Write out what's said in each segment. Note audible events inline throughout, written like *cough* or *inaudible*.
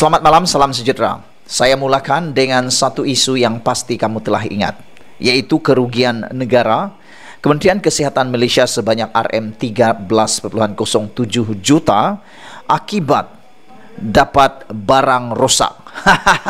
Selamat malam, salam sejahtera. Saya mulakan dengan satu isu yang pasti kamu telah ingat, yaitu kerugian negara. Kementerian Kesihatan Malaysia sebanyak RM13.07 juta akibat dapat barang rosak. *laughs*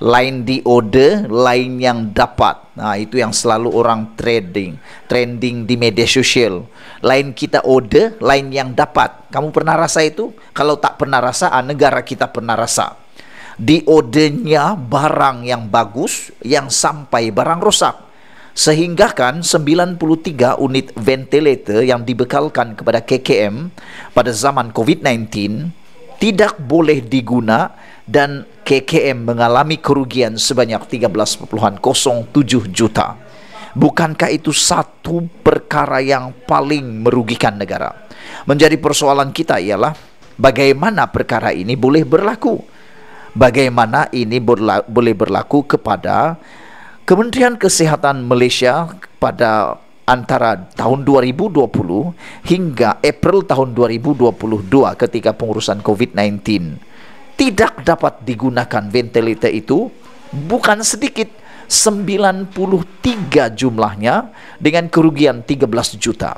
lain di order, lain yang dapat. Nah, ha, itu yang selalu orang trading, trending di media sosial. Lain kita order, lain yang dapat. Kamu pernah rasa itu? Kalau tak pernah rasa, ah, negara kita pernah rasa. Di ordernya barang yang bagus, yang sampai barang rosak. Sehinggakan 93 unit ventilator yang dibekalkan kepada KKM pada zaman COVID-19 tidak boleh digunakan dan KKM mengalami kerugian sebanyak 13,07 juta. Bukankah itu satu perkara yang paling merugikan negara? Menjadi persoalan kita ialah bagaimana perkara ini boleh berlaku? Bagaimana ini berla boleh berlaku kepada Kementerian Kesehatan Malaysia pada antara tahun 2020 hingga April tahun 2022 ketika pengurusan COVID-19 tidak dapat digunakan ventilator itu bukan sedikit 93 jumlahnya dengan kerugian 13 juta.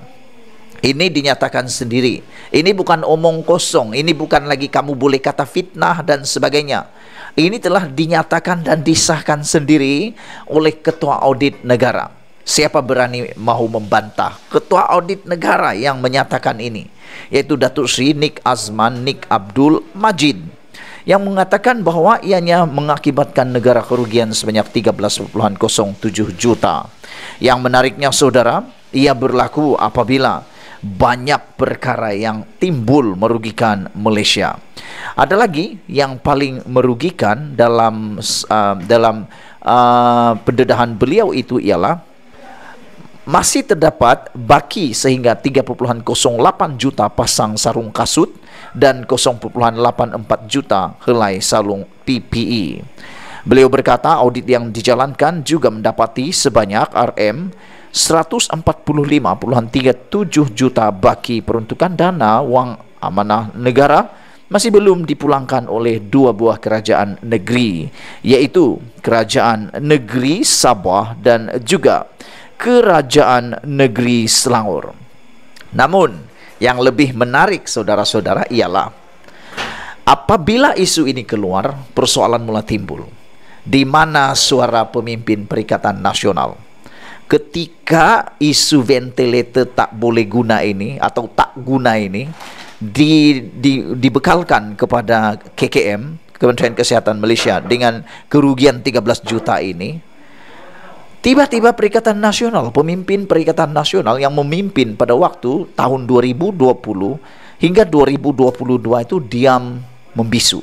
Ini dinyatakan sendiri. Ini bukan omong kosong, ini bukan lagi kamu boleh kata fitnah dan sebagainya. Ini telah dinyatakan dan disahkan sendiri oleh Ketua Audit Negara. Siapa berani mau membantah Ketua Audit Negara yang menyatakan ini Yaitu Datuk Sri Nik Azman Nik Abdul Majid yang mengatakan bahawa ianya mengakibatkan negara kerugian sebanyak 13.07 juta. Yang menariknya saudara, ia berlaku apabila banyak perkara yang timbul merugikan Malaysia. Ada lagi yang paling merugikan dalam uh, dalam uh, pendedahan beliau itu ialah masih terdapat baki sehingga 30.08 juta pasang sarung kasut dan 0.84 juta helai sarung PPE. Beliau berkata audit yang dijalankan juga mendapati sebanyak RM 145.37 juta baki peruntukan dana wang amanah negara masih belum dipulangkan oleh dua buah kerajaan negeri yaitu Kerajaan Negeri Sabah dan juga kerajaan negeri Selangor. Namun, yang lebih menarik saudara-saudara ialah apabila isu ini keluar, persoalan mula timbul. Di mana suara pemimpin Perikatan Nasional? Ketika isu ventilator tak boleh guna ini atau tak guna ini di, di, dibekalkan kepada KKM, Kementerian Kesehatan Malaysia dengan kerugian 13 juta ini Tiba-tiba Perikatan Nasional, pemimpin Perikatan Nasional yang memimpin pada waktu tahun 2020 hingga 2022 itu diam membisu.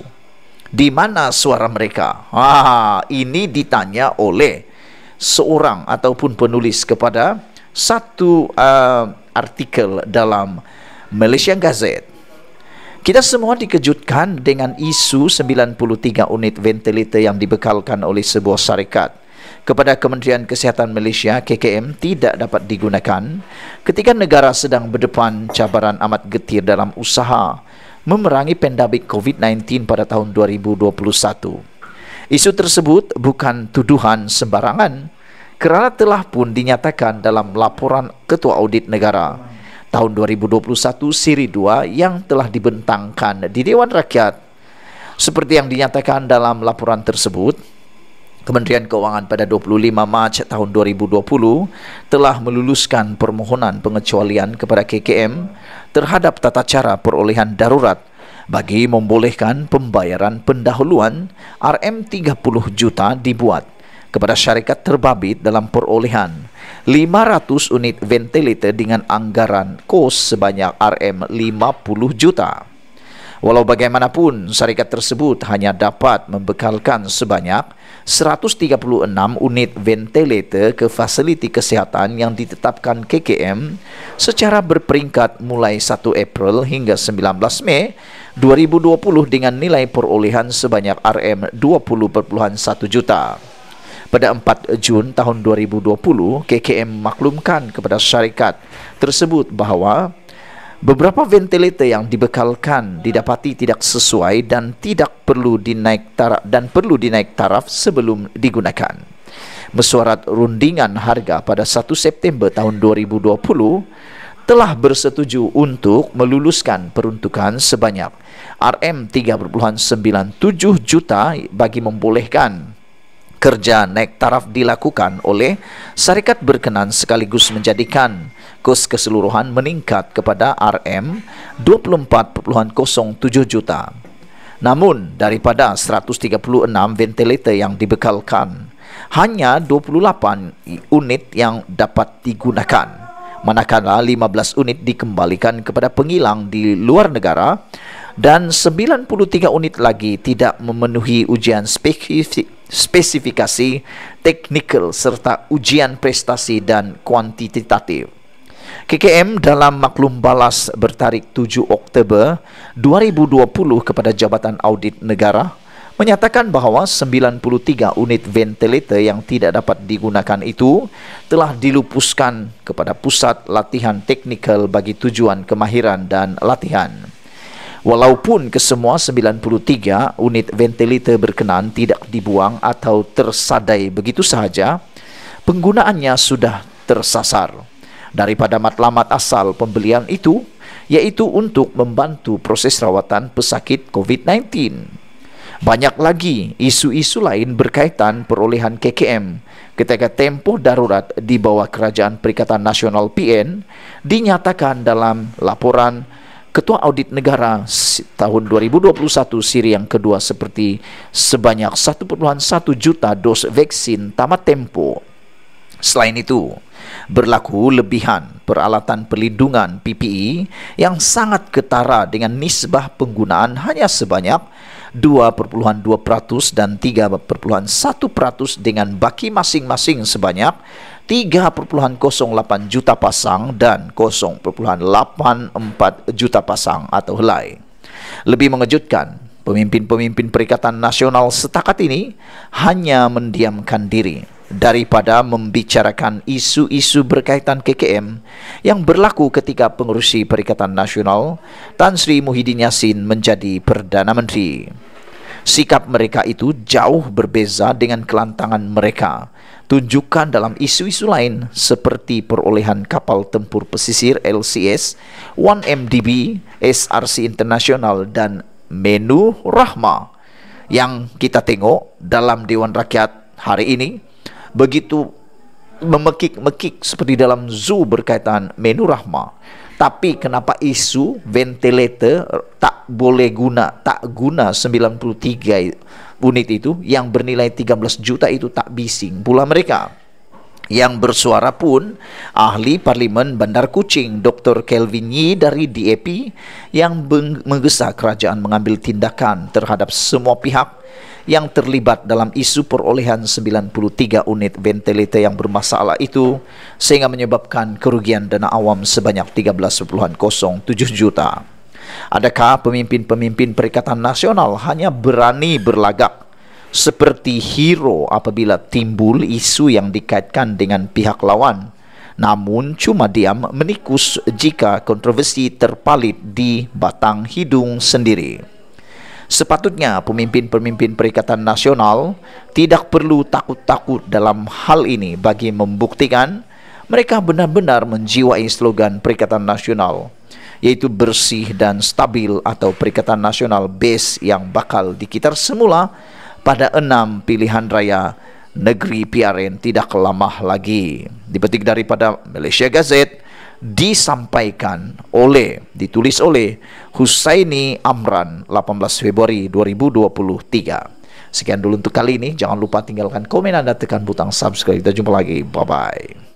Di mana suara mereka? Ah, ini ditanya oleh seorang ataupun penulis kepada satu uh, artikel dalam Malaysia Gazette. Kita semua dikejutkan dengan isu 93 unit ventilator yang dibekalkan oleh sebuah syarikat kepada Kementerian Kesihatan Malaysia KKM tidak dapat digunakan ketika negara sedang berdepan cabaran amat getir dalam usaha memerangi pandemik COVID-19 pada tahun 2021. Isu tersebut bukan tuduhan sembarangan kerana telah pun dinyatakan dalam laporan Ketua Audit Negara tahun 2021 Siri 2 yang telah dibentangkan di Dewan Rakyat. Seperti yang dinyatakan dalam laporan tersebut, Kementerian Keuangan pada 25 Mac tahun 2020 telah meluluskan permohonan pengecualian kepada KKM terhadap tata cara perolehan darurat bagi membolehkan pembayaran pendahuluan RM30 juta dibuat kepada syarikat terbabit dalam perolehan 500 unit ventilator dengan anggaran kos sebanyak RM50 juta. Walau bagaimanapun, syarikat tersebut hanya dapat membekalkan sebanyak 136 unit ventilator ke fasiliti kesihatan yang ditetapkan KKM secara berperingkat mulai 1 April hingga 19 Mei 2020 dengan nilai perolehan sebanyak RM20.1 juta. Pada 4 Jun tahun 2020, KKM maklumkan kepada syarikat tersebut bahawa Beberapa ventilator yang dibekalkan didapati tidak sesuai dan tidak perlu dinaik taraf dan perlu dinaik taraf sebelum digunakan. Mesyuarat rundingan harga pada 1 September tahun 2020 telah bersetuju untuk meluluskan peruntukan sebanyak RM3.97 juta bagi membolehkan kerja naik taraf dilakukan oleh syarikat berkenan sekaligus menjadikan kos keseluruhan meningkat kepada RM 24.07 juta. Namun daripada 136 ventilator yang dibekalkan, hanya 28 unit yang dapat digunakan. Manakala 15 unit dikembalikan kepada pengilang di luar negara dan 93 unit lagi tidak memenuhi ujian spesifik spesifikasi, teknikal serta ujian prestasi dan kuantitatif. KKM dalam maklum balas bertarik 7 Oktober 2020 kepada Jabatan Audit Negara menyatakan bahawa 93 unit ventilator yang tidak dapat digunakan itu telah dilupuskan kepada Pusat Latihan Teknikal bagi tujuan kemahiran dan latihan. Walaupun kesemua 93 unit ventilator berkenan tidak dibuang atau tersadai begitu sahaja, penggunaannya sudah tersasar daripada matlamat asal pembelian itu iaitu untuk membantu proses rawatan pesakit COVID-19. Banyak lagi isu-isu lain berkaitan perolehan KKM ketika tempoh darurat di bawah Kerajaan Perikatan Nasional PN dinyatakan dalam laporan Ketua Audit Negara tahun 2021 siri yang kedua seperti sebanyak 1,1 juta dos vaksin tamat tempo. Selain itu, berlaku lebihan peralatan pelindungan PPE yang sangat ketara dengan nisbah penggunaan hanya sebanyak 2.2% dan 3.1% dengan baki masing-masing sebanyak 3.08 juta pasang dan 0.84 juta pasang atau helai. Lebih mengejutkan, pemimpin-pemimpin Perikatan Nasional setakat ini hanya mendiamkan diri daripada membicarakan isu-isu berkaitan KKM yang berlaku ketika pengurusi Perikatan Nasional Tan Sri Muhyiddin Yassin menjadi Perdana Menteri. Sikap mereka itu jauh berbeza dengan kelantangan mereka tunjukkan dalam isu-isu lain seperti perolehan kapal tempur pesisir LCS, 1MDB, SRC Internasional dan Menu Rahma yang kita tengok dalam Dewan Rakyat hari ini begitu memekik-mekik seperti dalam zoo berkaitan Menu Rahma tapi kenapa isu ventilator tak boleh guna tak guna 93 unit itu yang bernilai 13 juta itu tak bising pula mereka yang bersuara pun ahli Parlimen Bandar kucing Dr. Kelvin Yi dari DAP yang menggesa kerajaan mengambil tindakan terhadap semua pihak yang terlibat dalam isu perolehan 93 unit ventilator yang bermasalah itu sehingga menyebabkan kerugian dana awam sebanyak 13.07 juta. Adakah pemimpin-pemimpin Perikatan Nasional hanya berani berlagak seperti hero apabila timbul isu yang dikaitkan dengan pihak lawan namun cuma diam menikus jika kontroversi terpalit di batang hidung sendiri sepatutnya pemimpin-pemimpin perikatan nasional tidak perlu takut-takut dalam hal ini bagi membuktikan mereka benar-benar menjiwai slogan perikatan nasional yaitu bersih dan stabil atau perikatan nasional base yang bakal dikitar semula pada enam pilihan raya negeri PRN tidak kelamah lagi. Dipetik daripada Malaysia Gazette disampaikan oleh ditulis oleh Husaini Amran 18 Februari 2023. Sekian dulu untuk kali ini. Jangan lupa tinggalkan komen dan tekan butang subscribe. Kita jumpa lagi. Bye bye.